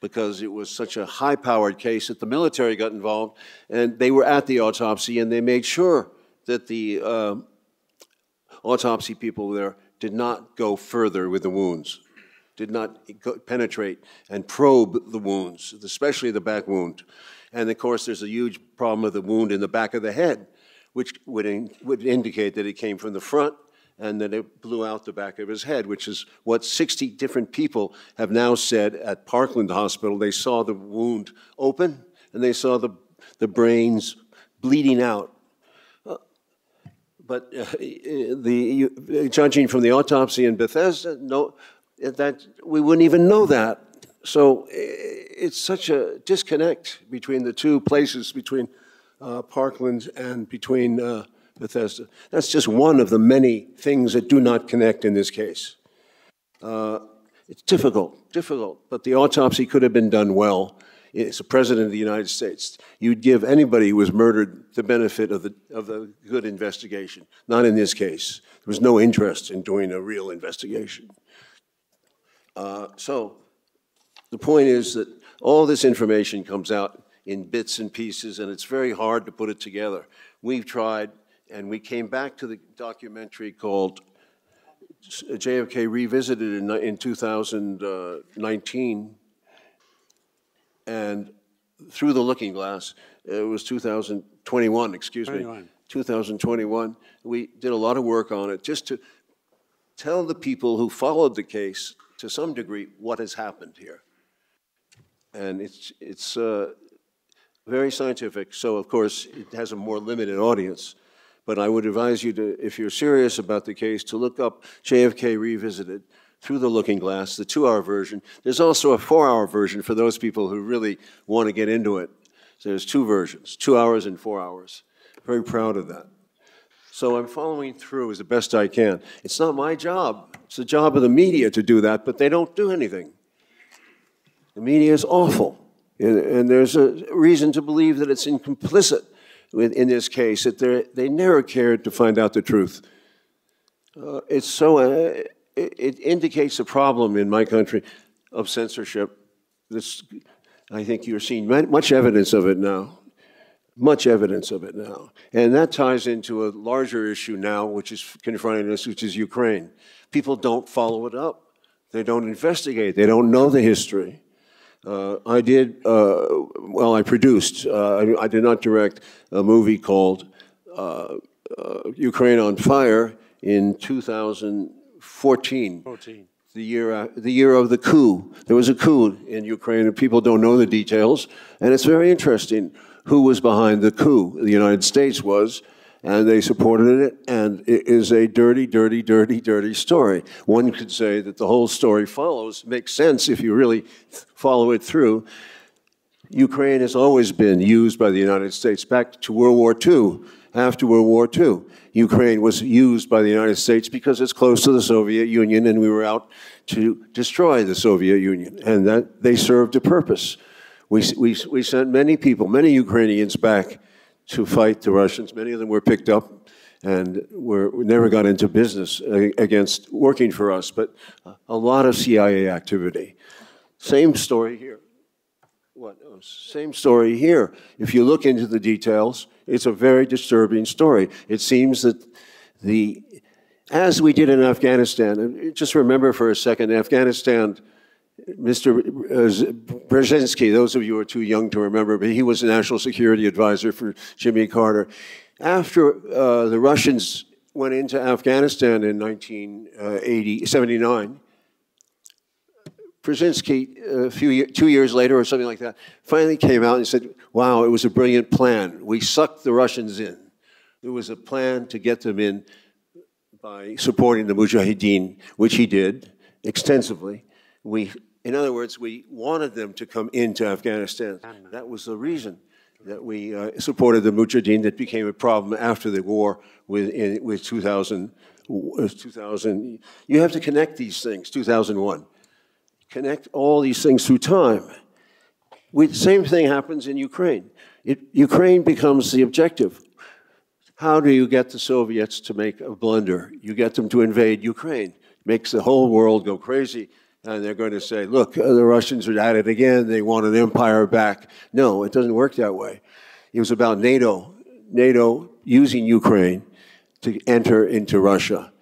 Speaker 3: because it was such a high powered case that the military got involved and they were at the autopsy and they made sure that the uh, autopsy people there did not go further with the wounds, did not penetrate and probe the wounds, especially the back wound. And of course, there's a huge problem with the wound in the back of the head which would, in, would indicate that it came from the front and that it blew out the back of his head, which is what 60 different people have now said at Parkland Hospital. They saw the wound open and they saw the, the brains bleeding out. but uh, the you, judging from the autopsy in Bethesda, no, that we wouldn't even know that. So it's such a disconnect between the two places, between uh, Parklands and between uh, Bethesda. That's just one of the many things that do not connect in this case. Uh, it's difficult, difficult, but the autopsy could have been done well it's a president of the United States. You'd give anybody who was murdered the benefit of the of the good investigation. Not in this case. There was no interest in doing a real investigation. Uh, so the point is that all this information comes out in bits and pieces, and it's very hard to put it together. We've tried, and we came back to the documentary called JFK Revisited in, in 2019, and through the looking glass, it was 2021, excuse 21. me, 2021. We did a lot of work on it just to tell the people who followed the case to some degree what has happened here. And it's, it's, uh, very scientific, so of course it has a more limited audience. But I would advise you to, if you're serious about the case, to look up JFK Revisited through the looking glass, the two hour version. There's also a four hour version for those people who really want to get into it. So there's two versions, two hours and four hours. Very proud of that. So I'm following through as the best I can. It's not my job, it's the job of the media to do that, but they don't do anything. The media is awful. And, and there's a reason to believe that it's complicit in this case, that they never cared to find out the truth. Uh, it's so, uh, it, it, indicates a problem in my country of censorship. This, I think you're seeing much evidence of it now. Much evidence of it now. And that ties into a larger issue now, which is confronting us, which is Ukraine. People don't follow it up. They don't investigate. They don't know the history. Uh, I did, uh, well, I produced, uh, I, I, did not direct a movie called uh, uh, Ukraine on Fire in 2014. 14. The year, the year of the coup. There was a coup in Ukraine, and people don't know the details. And it's very interesting who was behind the coup. The United States was, and they supported it, and it is a dirty, dirty, dirty, dirty story. One could say that the whole story follows, makes sense if you really follow it through. Ukraine has always been used by the United States back to World War II. After World War II, Ukraine was used by the United States because it's close to the Soviet Union and we were out to destroy the Soviet Union. And that they served a purpose. We, we, we sent many people, many Ukrainians back to fight the Russians. Many of them were picked up and were, never got into business against working for us, but a lot of CIA activity. Same story here. What? Um, same story here. If you look into the details, it's a very disturbing story. It seems that the, as we did in Afghanistan, just remember for a second, Afghanistan Mr. Uh, Brzezinski, those of you who are too young to remember, but he was the national security advisor for Jimmy Carter. After uh, the Russians went into Afghanistan in 1979, uh, Brzezinski, uh, a few year, two years later or something like that, finally came out and said, wow, it was a brilliant plan. We sucked the Russians in. There was a plan to get them in by supporting the Mujahideen, which he did extensively. We, in other words, we wanted them to come into Afghanistan. That was the reason that we uh, supported the Mujahideen that became a problem after the war with, in, with 2000, uh, 2000. You have to connect these things, 2001. Connect all these things through time. The same thing happens in Ukraine. It, Ukraine becomes the objective. How do you get the Soviets to make a blunder? You get them to invade Ukraine. It makes the whole world go crazy and they're going to say, look, uh, the Russians are at it again. They want an empire back. No, it doesn't work that way. It was about NATO, NATO using Ukraine to enter into Russia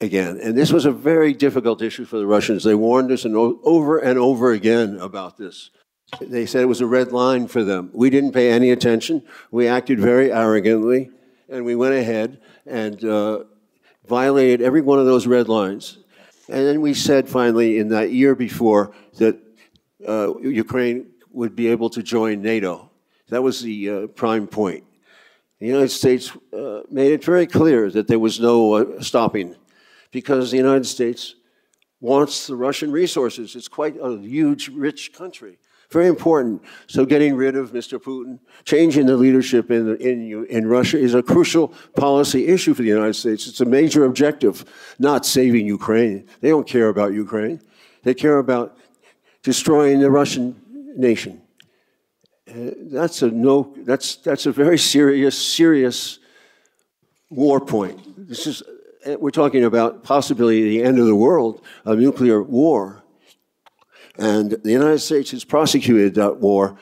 Speaker 3: again. And this was a very difficult issue for the Russians. They warned us over and over again about this. They said it was a red line for them. We didn't pay any attention. We acted very arrogantly, and we went ahead and uh, violated every one of those red lines. And then we said finally in that year before that uh, Ukraine would be able to join NATO. That was the uh, prime point. The United States uh, made it very clear that there was no uh, stopping because the United States wants the Russian resources. It's quite a huge, rich country. Very important. So getting rid of Mr. Putin, changing the leadership in, in, in Russia is a crucial policy issue for the United States. It's a major objective, not saving Ukraine. They don't care about Ukraine. They care about destroying the Russian nation. Uh, that's a no. That's that's a very serious, serious war point. This is uh, we're talking about possibly the end of the world, a nuclear war. And the United States has prosecuted that war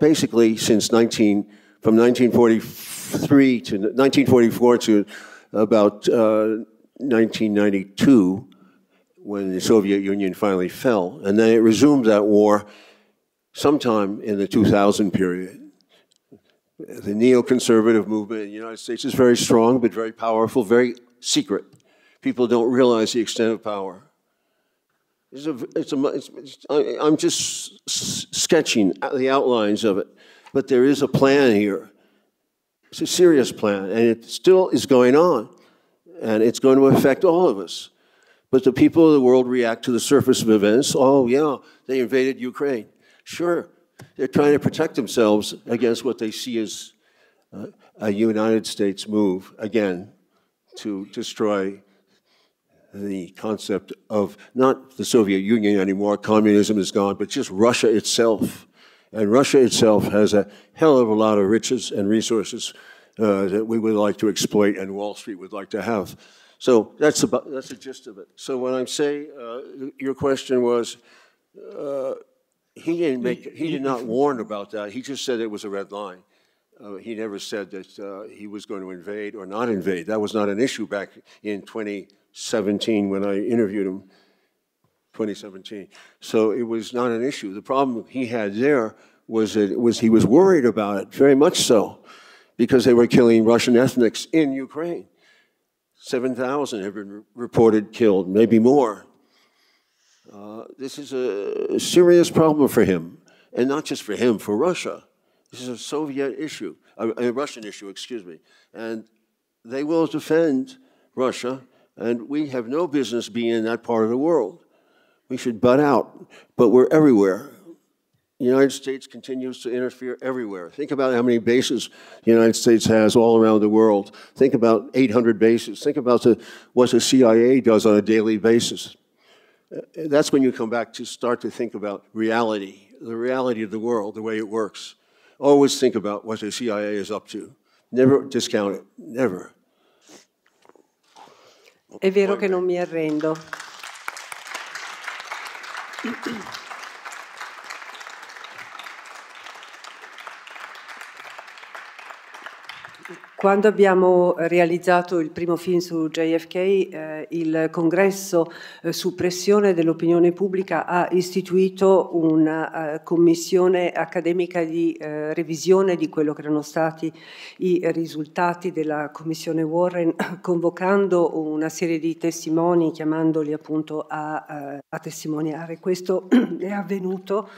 Speaker 3: basically since 19, from 1943 to 1944 to about uh, 1992 when the Soviet Union finally fell. And then it resumed that war sometime in the 2000 period. The neoconservative movement in the United States is very strong, but very powerful, very secret. People don't realize the extent of power. It's a, it's a, it's, it's, I, am just sketching the outlines of it, but there is a plan here. It's a serious plan, and it still is going on, and it's going to affect all of us. But the people of the world react to the surface of events. Oh, yeah, they invaded Ukraine. Sure, they're trying to protect themselves against what they see as uh, a United States move, again, to destroy the concept of not the Soviet Union anymore, communism is gone, but just Russia itself. And Russia itself has a hell of a lot of riches and resources uh, that we would like to exploit and Wall Street would like to have. So that's, about, that's the gist of it. So when I'm saying uh, your question was, uh, he didn't make, he did not warn about that. He just said it was a red line. Uh, he never said that uh, he was going to invade or not invade. That was not an issue back in 20 17 when I interviewed him, 2017. So it was not an issue. The problem he had there was it was he was worried about it very much so, because they were killing Russian ethnics in Ukraine. Seven thousand have been reported killed, maybe more. Uh, this is a serious problem for him, and not just for him, for Russia. This is a Soviet issue, a, a Russian issue, excuse me, and they will defend Russia and we have no business being in that part of the world. We should butt out, but we're everywhere. The United States continues to interfere everywhere. Think about how many bases the United States has all around the world. Think about 800 bases. Think about the, what the CIA does on a daily basis. That's when you come back to start to think about reality, the reality of the world, the way it works. Always think about what the CIA is up to. Never discount it, never.
Speaker 4: È vero che non mi arrendo. Quando abbiamo eh, realizzato il primo film su JFK, eh, il congresso eh, su pressione dell'opinione pubblica ha istituito una uh, commissione accademica di uh, revisione di quello che erano stati i risultati della commissione Warren, convocando una serie di testimoni, chiamandoli appunto a, uh, a testimoniare. Questo è avvenuto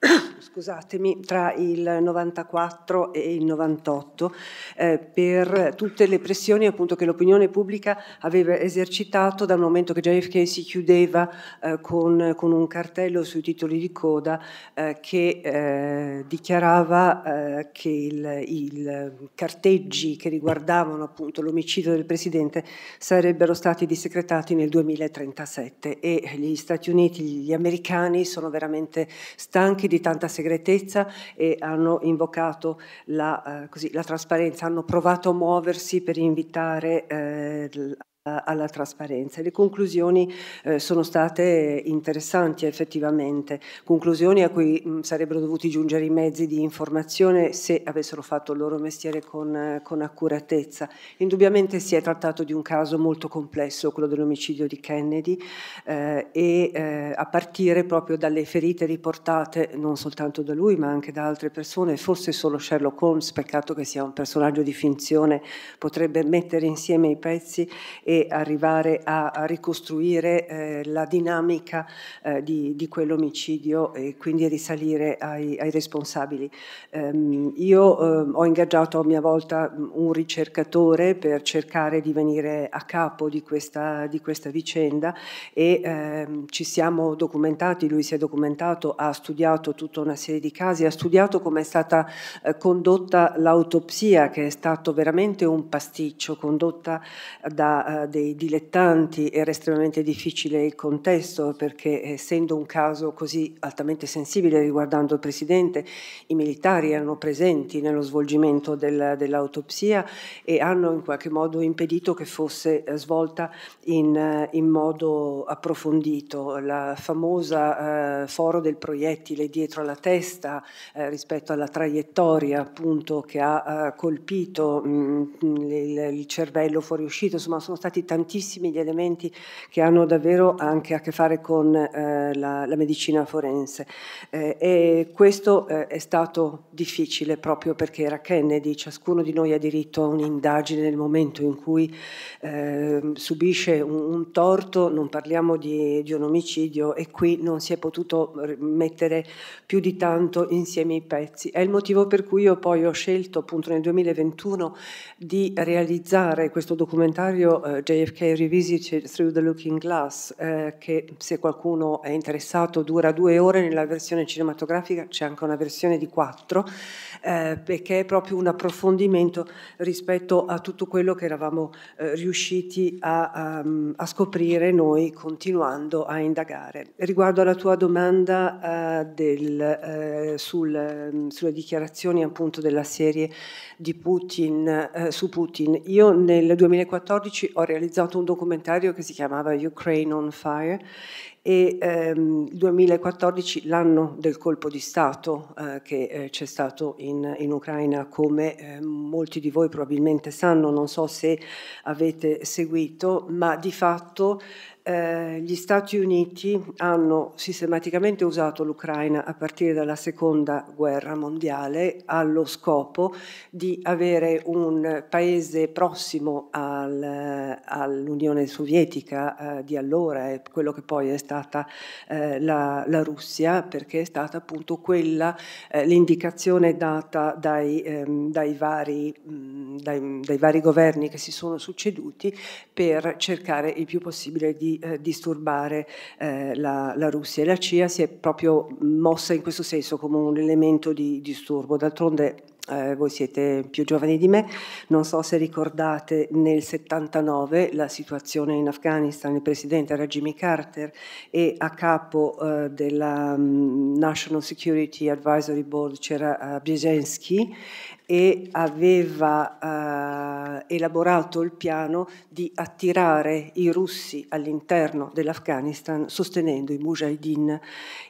Speaker 4: scusatemi, tra il 94 e il 98 eh, per tutte le pressioni appunto, che l'opinione pubblica aveva esercitato dal momento che JFK si chiudeva eh, con, con, un cartello sui titoli di coda eh, che eh, dichiarava eh, che i carteggi che riguardavano appunto, l'omicidio del Presidente sarebbero stati dissecretati nel 2037 e gli Stati Uniti, gli americani sono veramente stanchi di tanta segretezza e hanno invocato la, eh, così, la trasparenza, hanno provato a muoversi per invitare eh, eh, alla trasparenza. Le conclusioni eh, sono state interessanti effettivamente, conclusioni a cui mh, sarebbero dovuti giungere i mezzi di informazione se avessero fatto il loro mestiere con, eh, con accuratezza. Indubbiamente si è trattato di un caso molto complesso, quello dell'omicidio di Kennedy, eh, e eh, a partire proprio dalle ferite riportate non soltanto da lui ma anche da altre persone, forse solo Sherlock Holmes, peccato che sia un personaggio di finzione, potrebbe mettere insieme i pezzi e arrivare a ricostruire eh, la dinamica eh, di, di quell'omicidio e quindi risalire ai, ai responsabili. Um, io um, ho ingaggiato a mia volta mm, un ricercatore per cercare di venire a capo di questa, di questa vicenda e um, ci siamo documentati, lui si è documentato, ha studiato tutta una serie di casi, ha studiato come è stata eh, condotta l'autopsia che è stato veramente un pasticcio condotta da, eh, dei dilettanti era estremamente difficile il contesto perché eh, essendo un caso così altamente sensibile riguardando il Presidente, i militari erano presenti nello svolgimento del, dell'autopsia e hanno in qualche modo impedito che fosse eh, svolta in, eh, in modo approfondito. La famosa eh, foro del proiettile dietro alla testa eh, rispetto alla traiettoria appunto che ha eh, colpito mh, mm, il, il cervello fuoriuscito, insomma sono stati stati tantissimi gli elementi che hanno davvero anche a che fare con eh, la, la, medicina forense eh, e questo eh, è stato difficile proprio perché era Kennedy, ciascuno di noi ha diritto a un'indagine nel momento in cui ehm, subisce un, un, torto, non parliamo di, di un omicidio e qui non si è potuto mettere più di tanto insieme i pezzi. È il motivo per cui io poi ho scelto appunto nel 2021 di realizzare questo documentario eh, JFK Revisited Through the Looking Glass, eh, che se qualcuno è interessato dura due ore, nella versione cinematografica c'è anche una versione di quattro, eh, perché è proprio un approfondimento rispetto a tutto quello che eravamo eh, riusciti a, a, ehm, a, scoprire noi continuando a indagare. Riguardo alla tua domanda eh, del, eh, sul, ehm, sulle dichiarazioni appunto della serie di Putin, eh, su Putin, io nel 2014 ho realizzato un documentario che si chiamava Ukraine on Fire e ehm, il 2014, l'anno del colpo di Stato eh, che eh, c'è stato in, in, Ucraina, come eh, molti di voi probabilmente sanno, non so se avete seguito, ma di fatto eh, gli Stati Uniti hanno sistematicamente usato l'Ucraina a partire dalla seconda guerra mondiale allo scopo di avere un paese prossimo al, all'Unione Sovietica eh, di allora e quello che poi è stata eh, la, la, Russia, perché è stata appunto quella eh, l'indicazione data dai, ehm, dai, vari, mh, dai, dai vari governi che si sono succeduti per cercare il più possibile di eh, disturbare eh, la, la, Russia. E la CIA si è proprio mossa in questo senso come un elemento di disturbo. D'altronde eh, voi siete più giovani di me, non so se ricordate nel 79 la situazione in Afghanistan, il presidente era Jimmy Carter e a capo eh, della um, National Security Advisory Board c'era uh, Brzezinski e aveva eh, elaborato il piano di attirare i russi all'interno dell'Afghanistan sostenendo i mujahideen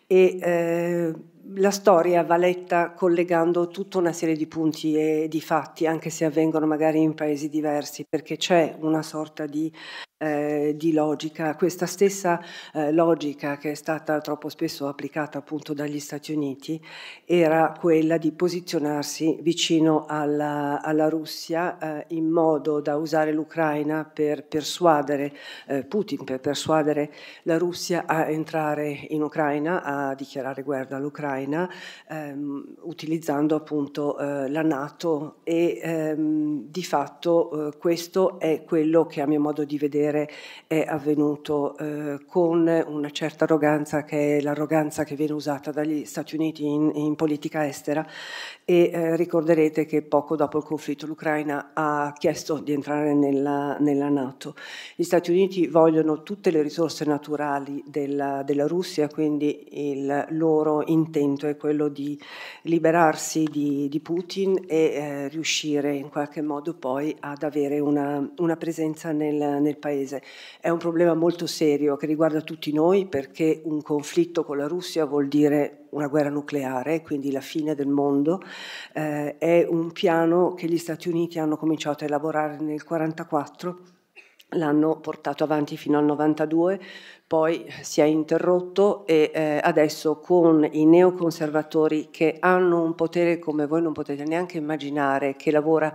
Speaker 4: e eh, la storia va letta collegando tutta una serie di punti e di fatti, anche se avvengono magari in paesi diversi, perché c'è una sorta di eh, di logica, questa stessa eh, logica che è stata troppo spesso applicata appunto dagli Stati Uniti era quella di posizionarsi vicino alla, alla Russia eh, in modo da usare l'Ucraina per persuadere eh, Putin, per persuadere la Russia a entrare in Ucraina, a dichiarare guerra all'Ucraina, ehm, utilizzando appunto eh, la Nato e ehm, di fatto eh, questo è quello che a mio modo di vedere vedere è avvenuto eh, con una certa arroganza che è l'arroganza che viene usata dagli Stati Uniti in, in politica estera e eh, ricorderete che poco dopo il conflitto l'Ucraina ha chiesto di entrare nella, nella Nato. Gli Stati Uniti vogliono tutte le risorse naturali della, della Russia, quindi il loro intento è quello di liberarsi di, di Putin e eh, riuscire in qualche modo poi ad avere una, una presenza nel, nel paese. Paese. È un problema molto serio che riguarda tutti noi perché un conflitto con la Russia vuol dire una guerra nucleare, quindi la fine del mondo, eh, è un piano che gli Stati Uniti hanno cominciato a elaborare nel 1944, l'hanno portato avanti fino al 1992, poi si è interrotto e eh, adesso con i neoconservatori che hanno un potere come voi non potete neanche immaginare, che lavora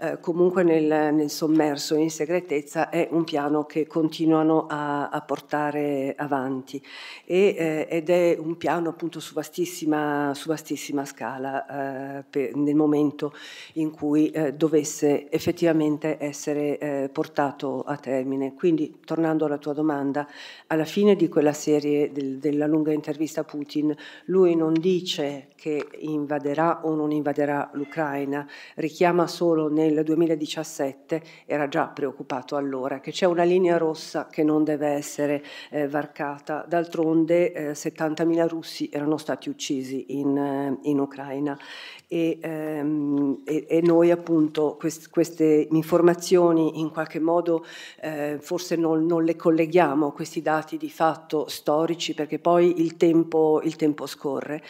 Speaker 4: eh, comunque nel, nel, sommerso, in segretezza, è un piano che continuano a, a portare avanti e, eh, ed è un piano appunto su vastissima, su vastissima scala eh, per, nel momento in cui eh, dovesse effettivamente essere eh, portato a termine. Quindi, tornando alla tua domanda, alla fine di quella serie del, della lunga intervista a Putin, lui non dice che invaderà o non invaderà l'Ucraina, richiama solo nel nel 2017 era già preoccupato allora che c'è una linea rossa che non deve essere eh, varcata. D'altronde eh, 70.000 russi erano stati uccisi in, eh, in Ucraina e, ehm, e, e, noi appunto quest, queste informazioni in qualche modo eh, forse non, non, le colleghiamo, questi dati di fatto storici, perché poi il tempo, il tempo scorre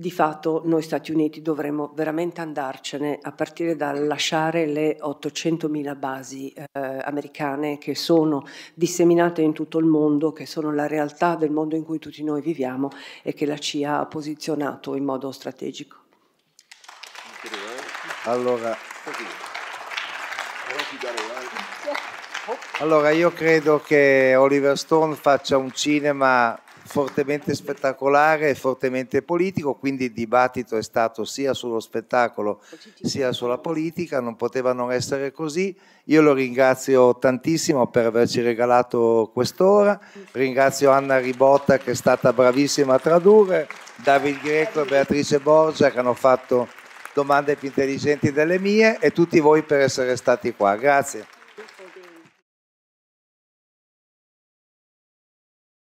Speaker 4: di fatto noi Stati Uniti dovremmo veramente andarcene a partire dal lasciare le 800.000 basi eh, americane che sono disseminate in tutto il mondo, che sono la realtà del mondo in cui tutti noi viviamo e che la CIA ha posizionato in modo
Speaker 1: strategico. Allora, allora io credo che Oliver Stone faccia un cinema fortemente spettacolare e fortemente politico, quindi il dibattito è stato sia sullo spettacolo sia sulla politica, non poteva non essere così. Io lo ringrazio tantissimo per averci regalato quest'ora, ringrazio Anna Ribotta che è stata bravissima a tradurre, David Greco e Beatrice Borgia che hanno fatto domande più intelligenti delle mie e tutti voi per essere stati qua. Grazie.